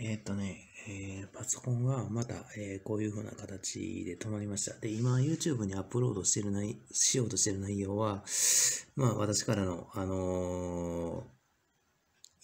えー、っとね、えー、パソコンがまた、えー、こういう風な形で止まりました。で、今 YouTube にアップロードしてるないしようとしてる内容は、まあ私からの、あの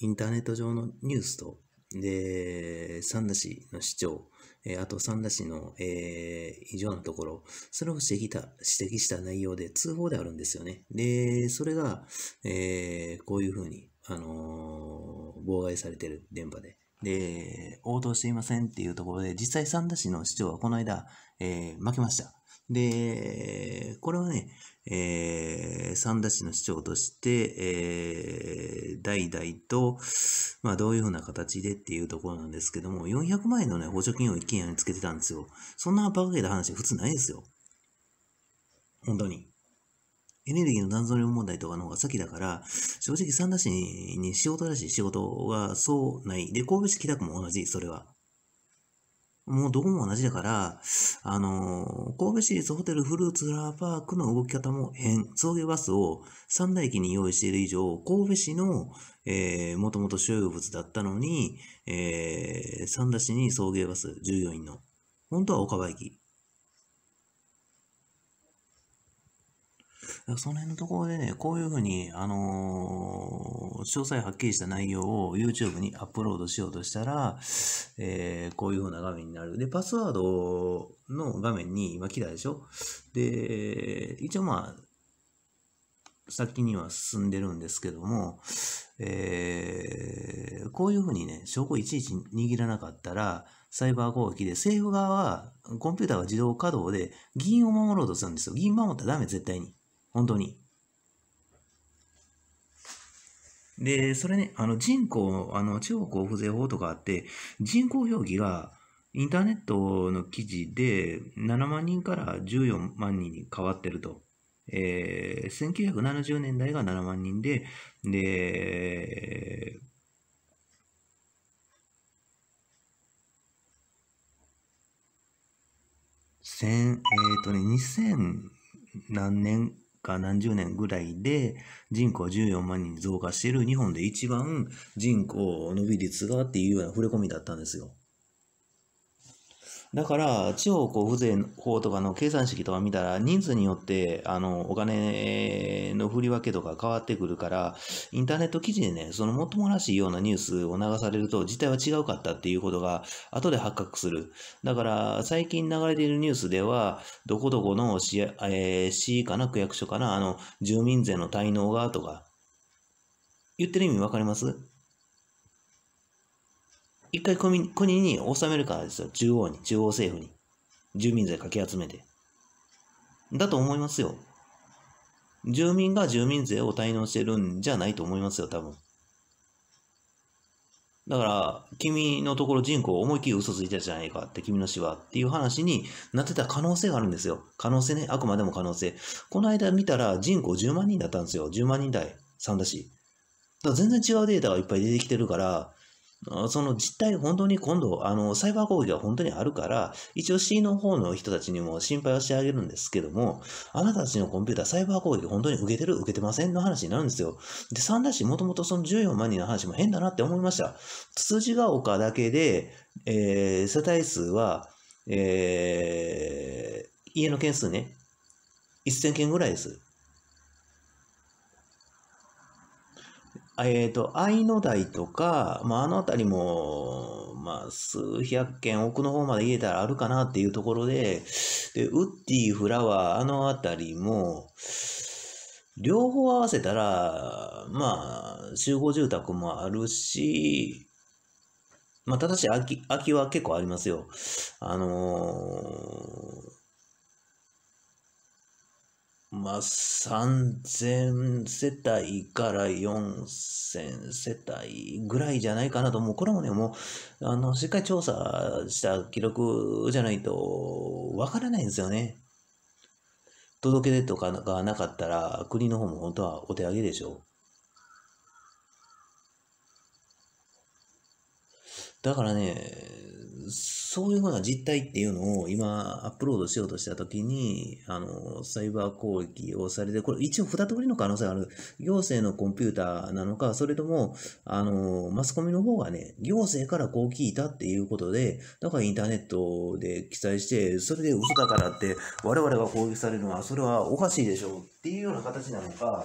インターネット上のニュースと、で、三田市の市長、えあと三田市の、えー、異常なところ、それを指摘た指摘した内容で通報であるんですよね。で、それが、えー、こういうふうに、あのー、妨害されてる電波で。で、応答していませんっていうところで、実際三田市の市長はこの間、えー、負けました。で、これはね、えー、三田市の市長として、えー、代々と、まあ、どういうふうな形でっていうところなんですけども、400万円のね、補助金を一軒家につけてたんですよ。そんなバカげた話普通ないですよ。本当に。エネルギーの残存量問題とかの方が先だから、正直三田市に仕事らしい仕事がそうない。で、神戸市北区も同じ、それは。もうどこも同じだから、あのー、神戸市立ホテルフルーツフラワーパークの動き方も変。送迎バスを三大駅に用意している以上、神戸市の、えー、もともと所有物だったのに、えー、三田市に送迎バス、従業員の。本当は岡場駅。その辺のところでね、こういうふうに、あのー、詳細はっきりした内容を YouTube にアップロードしようとしたら、えー、こういうふうな画面になる。で、パスワードの画面に今来たでしょで、一応まあ、先には進んでるんですけども、えー、こういうふうにね、証拠いちいち握らなかったら、サイバー攻撃で、政府側は、コンピューターが自動稼働で、議員を守ろうとするんですよ。議員守ったらダメ、絶対に。本当に。で、それね、あの人口、あの地方交付税法とかあって、人口表記がインターネットの記事で7万人から14万人に変わってると。えー、1970年代が7万人で、で、千、えっ、ー、とね、2000何年か何十年ぐらいで人口14万人増加している日本で一番人口伸び率がっていうような触れ込みだったんですよ。だから、地方交付税法とかの計算式とか見たら、人数によって、あの、お金の振り分けとか変わってくるから、インターネット記事でね、そのもっともらしいようなニュースを流されると、実態は違うかったっていうことが、後で発覚する。だから、最近流れているニュースでは、どこどこの市,、えー、市かな、区役所かな、あの、住民税の滞納がとか、言ってる意味わかります一回国国に納めるからですよ。中央に、中央政府に。住民税かき集めて。だと思いますよ。住民が住民税を滞納してるんじゃないと思いますよ、多分。だから、君のところ人口思いっきり嘘ついてたじゃないかって、君の死はっていう話になってた可能性があるんですよ。可能性ね。あくまでも可能性。この間見たら人口10万人だったんですよ。10万人台、3だし。だから全然違うデータがいっぱい出てきてるから、その実態、本当に今度、あの、サイバー攻撃は本当にあるから、一応 C の方の人たちにも心配をしてあげるんですけども、あなたたちのコンピューター、サイバー攻撃本当に受けてる受けてませんの話になるんですよ。で、3だし、もともとその14万人の話も変だなって思いました。数字が丘だけで、えー、世帯数は、えー、家の件数ね、1000件ぐらいです。えっ、ー、と、愛の台とか、まあ、あの辺りも、まあ、数百件奥の方まで入れたらあるかなっていうところで、で、ウッディ、フラワー、あの辺りも、両方合わせたら、まあ、集合住宅もあるし、まあ、ただし空き、空きは結構ありますよ。あのーまあ、3000世帯から4000世帯ぐらいじゃないかなと、もうこれもね、もう、あの、しっかり調査した記録じゃないと、わからないんですよね。届け出とかがなかったら、国の方も本当はお手上げでしょう。だからね、そういうふうな実態っていうのを今アップロードしようとしたときに、あの、サイバー攻撃をされて、これ一応二通りの可能性がある。行政のコンピューターなのか、それとも、あの、マスコミの方がね、行政からこう聞いたっていうことで、だからインターネットで記載して、それで嘘だからって我々が攻撃されるのは、それはおかしいでしょうっていうような形なのか、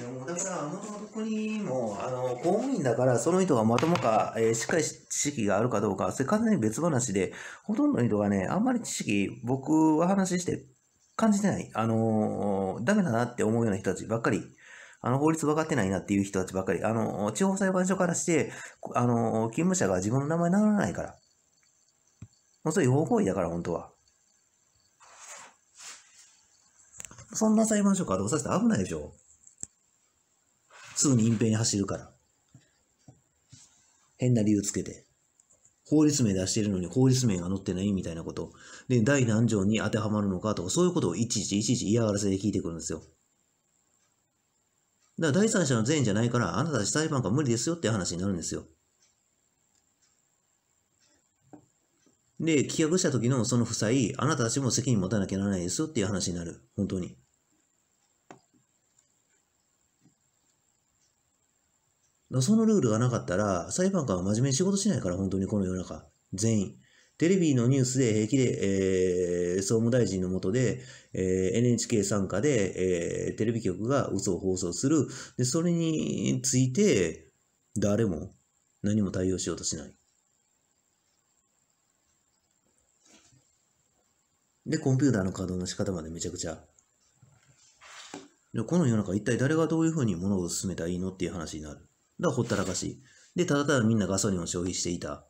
でもだからあの国にもあの公務員だからその人がまともか、えー、しっかり知識があるかどうかそれ完全に別話でほとんどの人がねあんまり知識僕は話して感じてないあのダメだなって思うような人たちばっかりあの法律分かってないなっていう人たちばっかりあの地方裁判所からしてあの勤務者が自分の名前名乗らないからもうそう違法行だから本当はそんな裁判所稼働させて危ないでしょすぐに隠蔽に走るから。変な理由つけて。法律名出してるのに法律名が載ってないみたいなこと。で、第何条に当てはまるのかとか、そういうことをいちいちいちいち嫌がらせで聞いてくるんですよ。だから第三者の善じゃないから、あなたたち裁判官無理ですよって話になるんですよ。で、棄却した時のその負債、あなたたちも責任持たなきゃならないですよっていう話になる。本当に。そのルールがなかったら、裁判官は真面目に仕事しないから、本当にこの世の中。全員。テレビのニュースで平気で、えー、総務大臣のもとで、えー、NHK 参加で、えー、テレビ局が嘘を放送する。で、それについて、誰も何も対応しようとしない。で、コンピューターの稼働の仕方までめちゃくちゃ。で、この世の中一体誰がどういうふうに物を進めたらいいのっていう話になる。がほったらかし。で、ただただみんなガソリンを消費していた。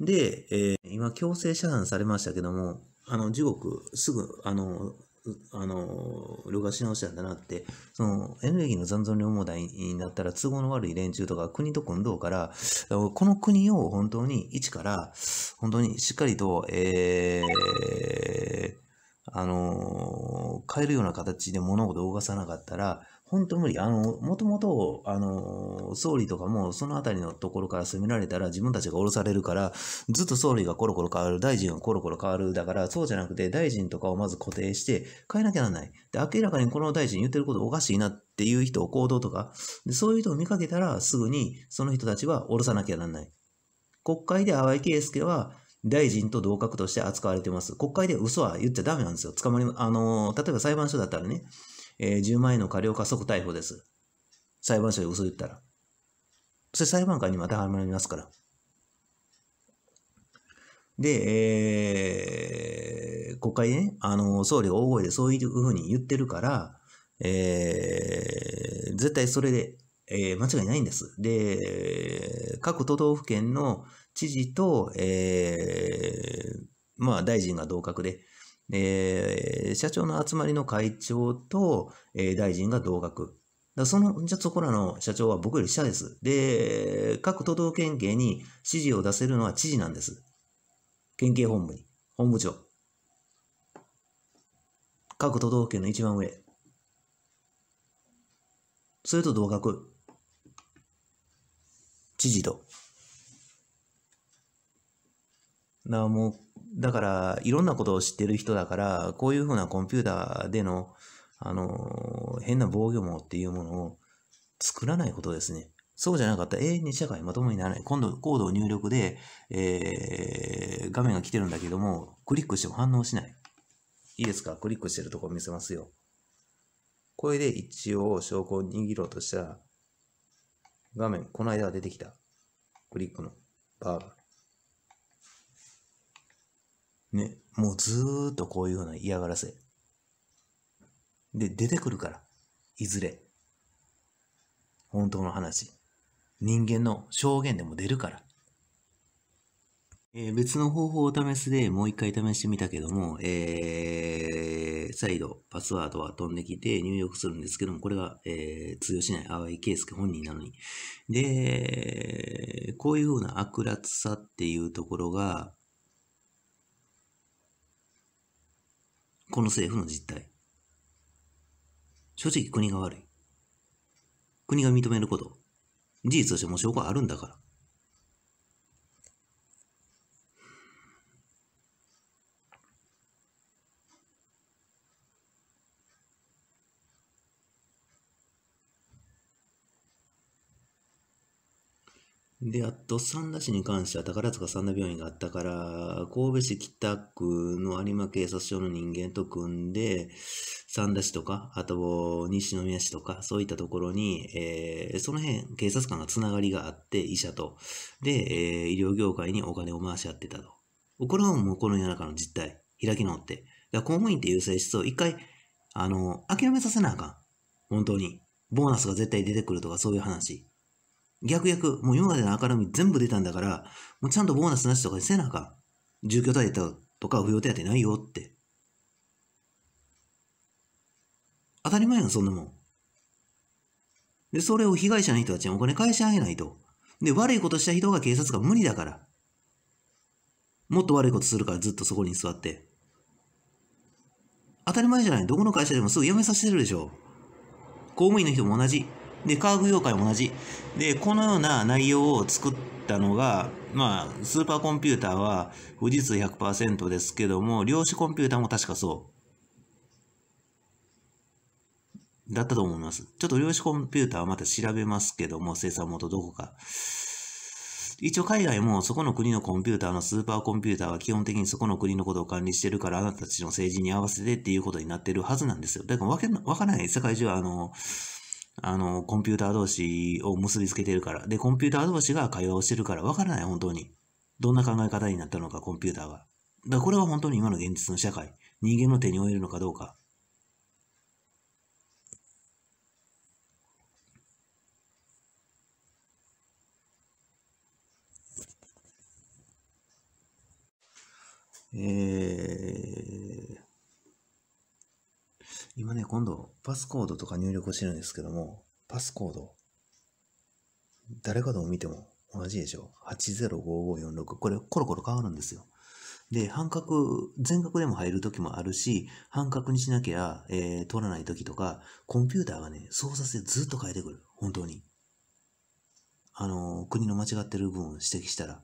で、えー、今、強制遮断されましたけども、あの、地獄、すぐ、あの、あの、旅客し直したんだなって、その、エネルギーの残存量問題になったら都合の悪い連中とか国と混同から、この国を本当に一から、本当にしっかりと、えー、あの、変えるような形で物事を動かさなかったら、本当無理。あの、もともと、あの、総理とかも、そのあたりのところから攻められたら自分たちが降ろされるから、ずっと総理がコロコロ変わる、大臣がコロコロ変わる。だから、そうじゃなくて、大臣とかをまず固定して変えなきゃならない。で、明らかにこの大臣言ってることおかしいなっていう人を行動とか、でそういう人を見かけたら、すぐにその人たちは降ろさなきゃならない。国会で淡井圭介は、大臣と同格として扱われてます。国会で嘘は言っちゃダメなんですよ。捕まり、あの、例えば裁判所だったらね、えー、10万円の過料加速逮捕です。裁判所で嘘言ったら。それ裁判官にまたはまりますから。で、えー、国会でね、あの、総理大声でそういうふうに言ってるから、えー、絶対それで、えー、間違いないんです。で、各都道府県の知事と、えー、まあ大臣が同格で、えー、社長の集まりの会長と、えー、大臣が同額。だその、じゃそこらの社長は僕より下です。で、各都道県警に指示を出せるのは知事なんです。県警本部に、本部長。各都道府県の一番上。それと同額。知事と。なもうだから、いろんなことを知ってる人だから、こういうふうなコンピューターでの、あの、変な防御網っていうものを作らないことですね。そうじゃなかったら永遠に社会まともにならない。今度コードを入力で、えー、画面が来てるんだけども、クリックしても反応しない。いいですかクリックしてるとこ見せますよ。これで一応証拠を握ろうとしたら、画面、この間は出てきた。クリックのバーが。ね、もうずーっとこういうような嫌がらせ。で、出てくるから。いずれ。本当の話。人間の証言でも出るから。えー、別の方法を試すでもう一回試してみたけども、えー、再度パスワードは飛んできて入力するんですけども、これが、えー、通用しない淡井圭介本人なのに。で、こういうふうな悪辣さっていうところが、この政府の実態。正直国が悪い。国が認めること。事実としても証拠はあるんだから。で、あと、三田市に関しては宝塚三田病院があったから、神戸市北区の有馬警察署の人間と組んで、三田市とか、あと、西宮市とか、そういったところに、えー、その辺、警察官がつながりがあって、医者と。で、えー、医療業界にお金を回し合ってたと。これはもうこの世の中の実態、開き直って。だ公務員っていう性質を一回、あの、諦めさせなあかん。本当に。ボーナスが絶対出てくるとかそういう話。逆逆、もう今までの明るみ全部出たんだから、もうちゃんとボーナスなしとかにせなあかん。住居手たとか扶養手当ないよって。当たり前やん、そんなもん。で、それを被害者の人たちにお金返し上げないと。で、悪いことした人が警察が無理だから。もっと悪いことするからずっとそこに座って。当たり前じゃない。どこの会社でもすぐ辞めさせてるでしょ。公務員の人も同じ。で、科学業界も同じ。で、このような内容を作ったのが、まあ、スーパーコンピューターは富士通100%ですけども、量子コンピューターも確かそう。だったと思います。ちょっと量子コンピューターはまた調べますけども、生産元どこか。一応海外もそこの国のコンピューターのスーパーコンピューターは基本的にそこの国のことを管理してるからあなたたちの政治に合わせてっていうことになってるはずなんですよ。だからわけ、わからない世界中はあの、あの、コンピューター同士を結びつけてるから。で、コンピューター同士が会話をしてるからわからない、本当に。どんな考え方になったのか、コンピューターが。だからこれは本当に今の現実の社会。人間の手に負えるのかどうか。えー、今ね、今度、パスコードとか入力してるんですけども、パスコード、誰かと見ても同じでしょ。805546。これ、コロコロ変わるんですよ。で、半角、全角でも入る時もあるし、半角にしなきゃ、えー、取らない時とか、コンピューターがね、操作性ずっと変えてくる。本当に。あのー、国の間違ってる部分を指摘したら。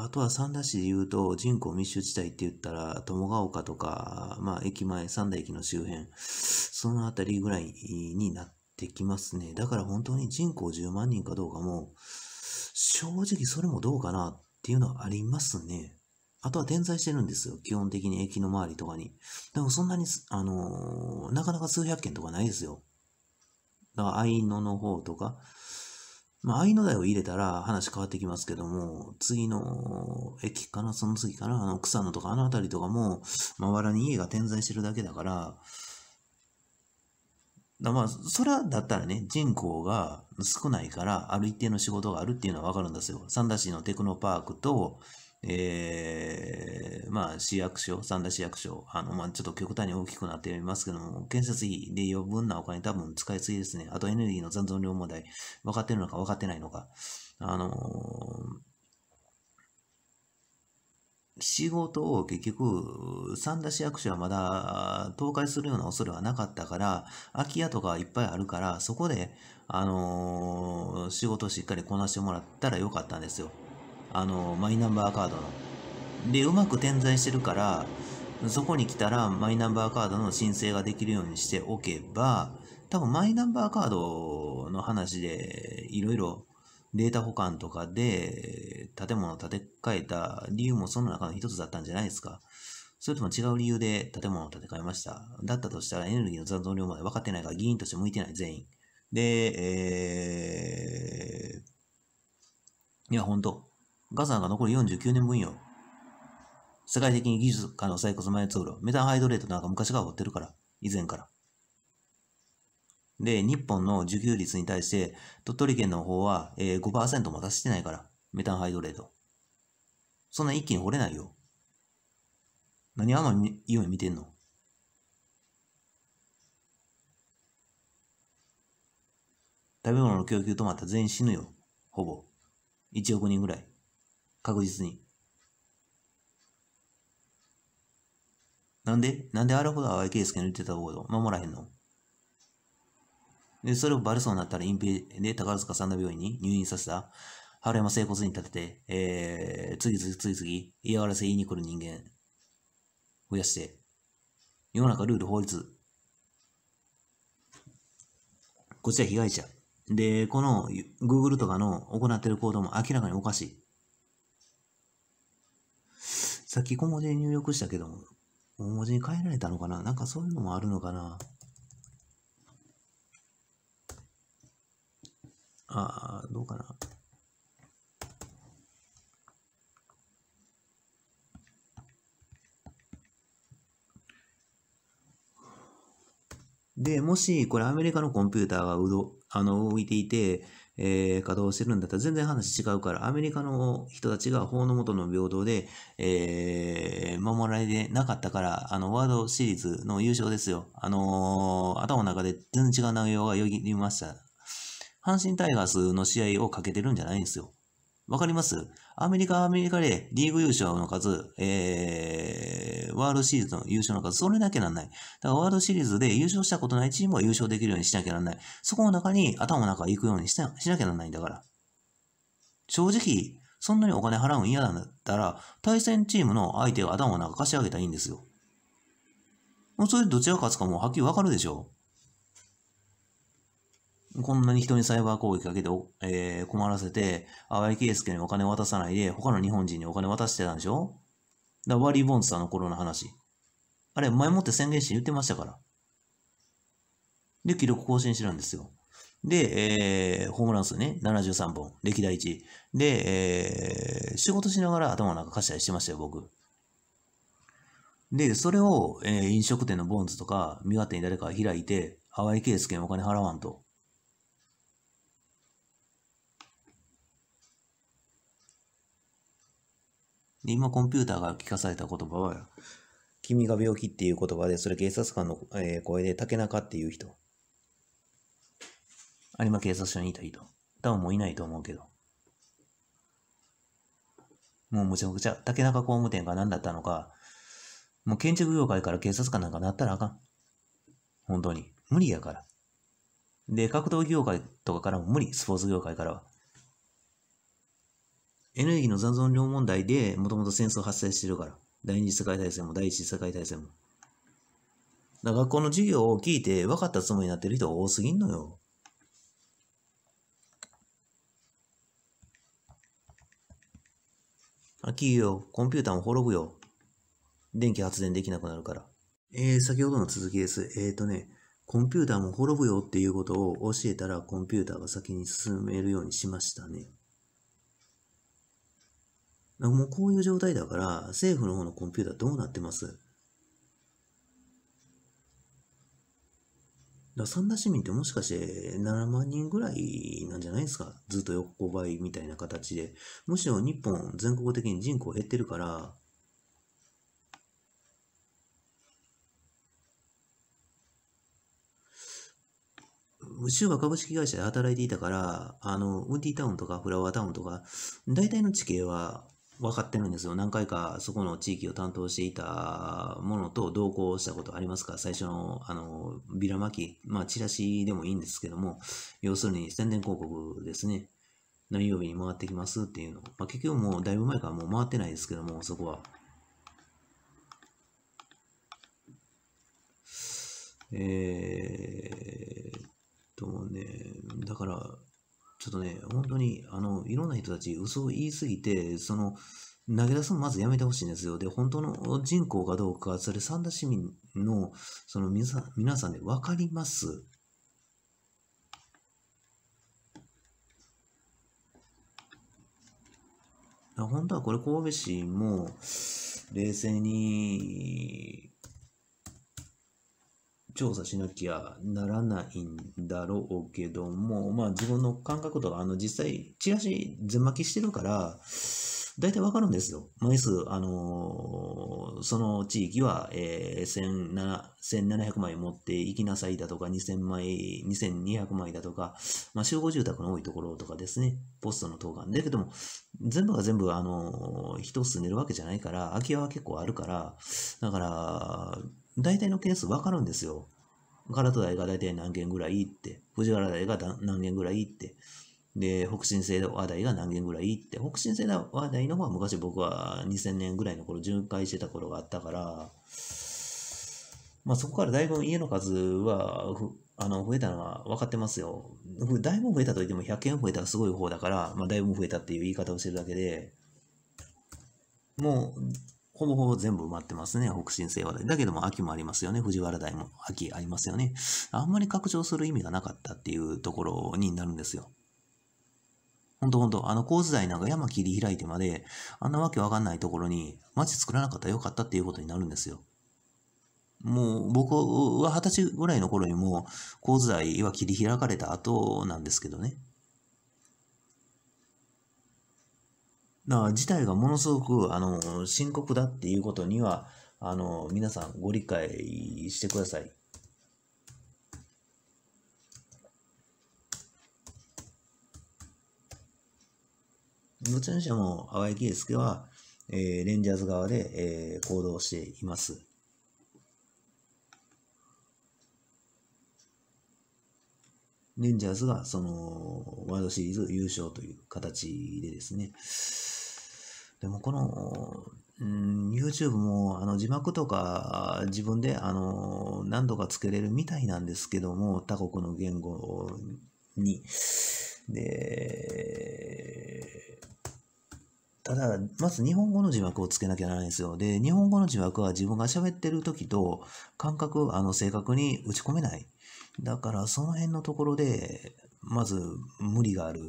あとは三田市で言うと人口密集地帯って言ったら、友ヶ丘とか、まあ駅前、三田駅の周辺、そのあたりぐらいになってきますね。だから本当に人口10万人かどうかも、正直それもどうかなっていうのはありますね。あとは点在してるんですよ。基本的に駅の周りとかに。でもそんなに、あのー、なかなか数百件とかないですよ。だから、アイノの方とか、まあ、愛の台を入れたら話変わってきますけども、次の駅かな、その次かな、あの草野とかあの辺りとかも、まばらに家が点在してるだけだから、だまあ、それはだったらね、人口が少ないから、ある一定の仕事があるっていうのはわかるんですよ。三田市のテクノパークと、えー、まあ、市役所、三田市役所、あの、まあ、ちょっと極端に大きくなっていますけども、建設費で余分なお金多分使いすぎですね。あとエネルギーの残存量問題、分かってるのか分かってないのか。あのー、仕事を結局、三田市役所はまだ倒壊するような恐れはなかったから、空き家とかいっぱいあるから、そこで、あのー、仕事をしっかりこなしてもらったらよかったんですよ。あのマイナンバーカードの。で、うまく点在してるから、そこに来たらマイナンバーカードの申請ができるようにしておけば、多分マイナンバーカードの話でいろいろデータ保管とかで建物を建て替えた理由もその中の一つだったんじゃないですか。それとも違う理由で建物を建て替えました。だったとしたらエネルギーの残存量まで分かってないから議員として向いてない全員。で、えー、いや、本当ガザが残り49年分よ。世界的に技術から採掘ツ通路、メタンハイドレートなんか昔から掘ってるから、以前から。で、日本の受給率に対して、鳥取県の方は、えー、5%も出してないから、メタンハイドレート。そんな一気に掘れないよ。何あよま夢見てんの食べ物の供給止まったら全員死ぬよ。ほぼ。1億人ぐらい。確実に。なんでなんであれほど淡井圭介の言ってたこと守らへんので、それをバレそうになったら隠蔽で宝塚三田病院に入院させた春山整骨に立てて、えー、次々次々嫌がらせ言いに来る人間増やして、世の中ルール法律。こっちは被害者。で、この Google とかの行ってる行動も明らかにおかしい。さっき小文字に入力したけども、大文字に変えられたのかななんかそういうのもあるのかなああ、どうかなで、もし、これアメリカのコンピューターがうどあの、置いていて、えー、稼働してるんだったら全然話違うから、アメリカの人たちが法の下の平等で、えー、守られてなかったから、あの、ワードシリーズの優勝ですよ。あのー、頭の中で全然違う内容がよぎりました。阪神タイガースの試合をかけてるんじゃないんですよ。わかりますアメリカ、アメリカでリーグ優勝の数、えー、ワールドシリーズの優勝の数、それだけなんない。だからワールドシリーズで優勝したことないチームは優勝できるようにしなきゃなんない。そこの中に頭の中行くようにしなしなきゃなんないんだから。正直、そんなにお金払うん嫌だったら、対戦チームの相手が頭の中貸し上げたらいいんですよ。もうそれどちら勝つかもうはっきりわかるでしょこんなに人にサイバー攻撃かけて、えー、困らせて、淡井圭介にお金渡さないで、他の日本人にお金渡してたんでしょだワリー・ボンズさんの頃の話。あれ、前もって宣言して言ってましたから。で、記録更新してるんですよ。で、えー、ホームラン数ね、73本、歴代1で、えー、仕事しながら頭なんか貸したりしてましたよ、僕。で、それを、えー、飲食店のボンズとか、身勝手に誰か開いて、淡井啓介にお金払わんと。で、今コンピューターが聞かされた言葉は、君が病気っていう言葉で、それ警察官の、え声で竹中っていう人。あれま警察署にいた人。多分もういないと思うけど。もうむちゃくちゃ、竹中工務店が何だったのか、もう建築業界から警察官なんかなったらあかん。本当に。無理やから。で、格闘業界とかからも無理、スポーツ業界からは。エネルギーの残存量問題で、もともと戦争発生してるから。第二次世界大戦も第一次世界大戦も。だから学校の授業を聞いて分かったつもりになってる人が多すぎんのよ。あ、企業、コンピューターも滅ぶよ。電気発電できなくなるから。えー、先ほどの続きです。えっ、ー、とね、コンピューターも滅ぶよっていうことを教えたらコンピューターが先に進めるようにしましたね。もうこういう状態だから、政府の方のコンピューターどうなってますだ三田市民ってもしかして7万人ぐらいなんじゃないですかずっと横ばいみたいな形で。むしろ日本全国的に人口減ってるから、州は株式会社で働いていたから、あの、ウンティタウンとかフラワータウンとか、大体の地形は分かってるんですよ。何回かそこの地域を担当していたものと同行したことありますか最初の、あの、ビラ巻き、まあ、チラシでもいいんですけども、要するに宣伝広告ですね。何曜日に回ってきますっていうの。まあ、結局もうだいぶ前からもう回ってないですけども、そこは。えー、っとね、だから、っとね、本当に、あの、いろんな人たち、嘘を言いすぎて、その、投げ出すのまずやめてほしいんですよ。で、本当の人口かどうか、それ、三田市民の、その、皆さんで分かります。本当はこれ神戸市も冷静に調査しなきゃならないんだろうけども、まあ自分の感覚とか、あの実際、チラシ全巻きしてるから、大体わかるんですよ。枚数、あのー、その地域は、えー、1700枚持って行きなさいだとか、2000枚、2200枚だとか、まあ、集合住宅の多いところとかですね、ポストの当館。だけども、全部が全部、あのー、人住んでるわけじゃないから、空き家は結構あるから、だから、大体のケースわかるんですよ。唐戸大が大体何件ぐらいって、藤原大が何件ぐらいって、で、北進制和大が何件ぐらいって、北進制和大の方は昔僕は2000年ぐらいの頃、巡回してた頃があったから、まあそこからだいぶ家の数は、あの、増えたのは分かってますよ。だいぶ増えたといっても100件増えたらすごい方だから、まあだいぶ増えたっていう言い方をしてるだけで、もう、ほぼほぼ全部埋まってますね。北新清和台。だけども秋もありますよね。藤原台も秋ありますよね。あんまり拡張する意味がなかったっていうところになるんですよ。ほんとほんと、あの、構図台なんか山切り開いてまで、あんなわけわかんないところに街作らなかったらよかったっていうことになるんですよ。もう僕は二十歳ぐらいの頃にも構図台は切り開かれた後なんですけどね。だから事態がものすごく、あの、深刻だっていうことには、あの、皆さんご理解してください。どちらにしても、淡井圭介は、えー、レンジャーズ側で、えー、行動しています。レンジャーズがそのワールドシリーズ優勝という形でですね、でもこの、うん、YouTube もあの字幕とか自分であの何度かつけれるみたいなんですけども、他国の言語に。で、ただ、まず日本語の字幕をつけなきゃならないんですよ。で、日本語の字幕は自分が喋ってる時と感覚、あの、正確に打ち込めない。だから、その辺のところで、まず無理がある。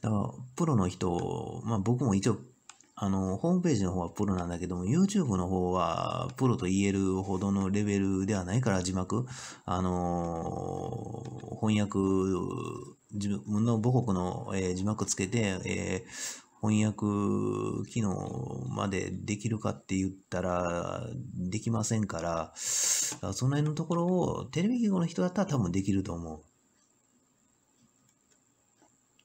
だから、プロの人、まあ僕も一応、あの、ホームページの方はプロなんだけども、YouTube の方はプロと言えるほどのレベルではないから、字幕、あの翻訳、自分の母国の、えー、字幕つけて、えー翻訳機能までできるかって言ったらできませんから、その辺のところをテレビ局の人だったら多分できると思う。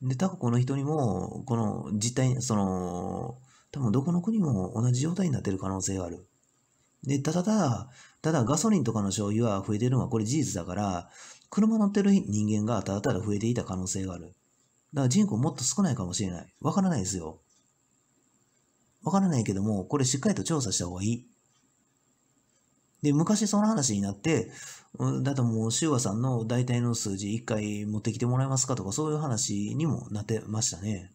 で、他この人にも、この実態、その、多分どこの国も同じ状態になってる可能性がある。で、ただただ、ただガソリンとかの消費は増えてるのはこれ事実だから、車乗ってる人間がただただ増えていた可能性がある。だから人口もっと少ないかもしれない。わからないですよ。わからないけども、これしっかりと調査した方がいい。で、昔その話になって、だともう、修和さんの大体の数字1回持ってきてもらえますかとか、そういう話にもなってましたね。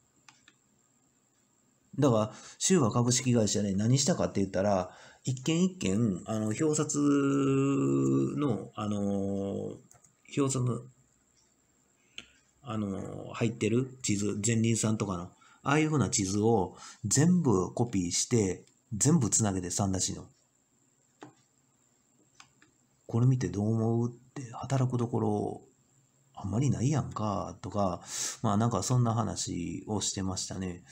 だから、修和株式会社で、ね、何したかって言ったら、一件一件、あの、表札の、あの表札の、あの入ってる地図、前輪さんとかの、ああいうふうな地図を全部コピーして、全部つなげて、3出しの。これ見てどう思うって働くところあんまりないやんかとか、まあなんかそんな話をしてましたね。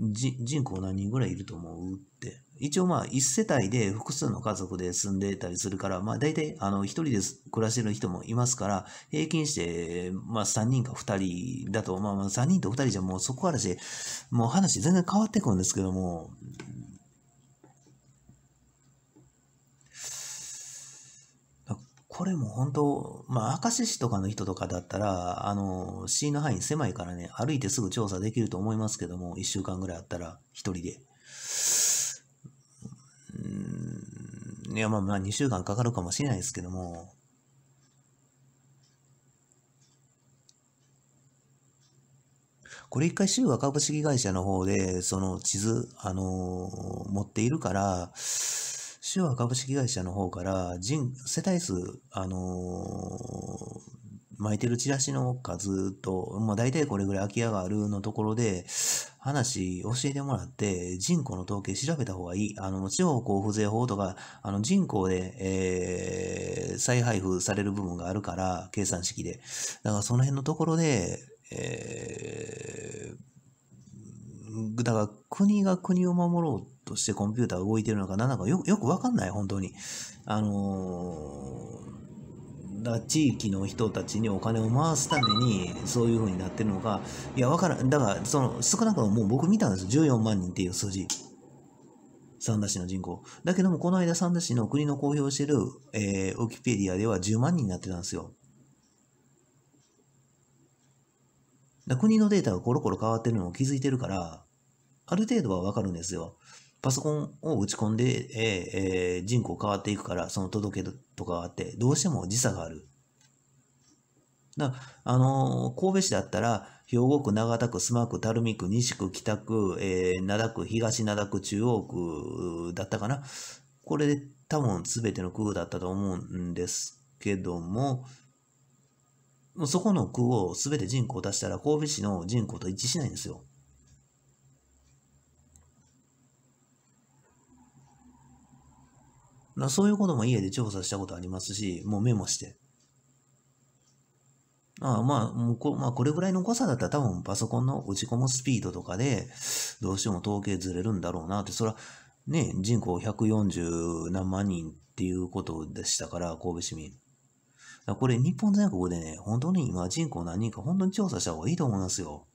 人口何人ぐらいいると思うって。一応まあ一世帯で複数の家族で住んでたりするから、まあ大体あの一人で暮らしてる人もいますから、平均してまあ3人か2人だと、まあまあ3人と2人じゃもうそこからして、もう話全然変わってくるんですけども、これも本当、まあ、明石市とかの人とかだったら、あの、市の範囲狭いからね、歩いてすぐ調査できると思いますけども、一週間ぐらいあったら、一人で。うん、いや、まあまあ、二週間かかるかもしれないですけども、これ一回州は株式会社の方で、その地図、あの持っているから、手話株式会社の方から人、世帯数、あのー巻いてるチラシの数と、まあ、大体これぐらい空き家があるのところで、話教えてもらって、人口の統計調べた方がいい。あの、地方交付税法とか、あの、人口で、えー、再配布される部分があるから、計算式で。だからその辺のところで、えー、だから国が国を守ろうとしてコンピューター動いてるのかななかよくわかんない、本当に。あのー、だ地域の人たちにお金を回すためにそういう風になってるのか、いや、わからん。だから、その、少なくとももう僕見たんですよ。14万人っていう数字。三田市の人口。だけども、この間三田市の国の公表してる、えー、ウキペディアでは10万人になってたんですよ。国のデータがコロコロ変わってるのを気づいてるから、ある程度はわかるんですよ。パソコンを打ち込んで、えー、えー、人口変わっていくから、その届けとかあって、どうしても時差がある。だあのー、神戸市だったら、兵庫区、長田区、須磨区、垂水区、西区、北区、えー、灘区、東灘区、中央区だったかな。これで多分全ての区だったと思うんですけども、そこの区を全て人口を足したら神戸市の人口と一致しないんですよ。そういうことも家で調査したことありますし、もうメモして。ああまあ、もうこ、まあ、これぐらいの誤差だったら多分パソコンの打ち込むスピードとかで、どうしても統計ずれるんだろうなって、それはね、人口140何万人っていうことでしたから、神戸市民。これ日本全国でね、本当に今人口何人か本当に調査した方がいいと思いますよ。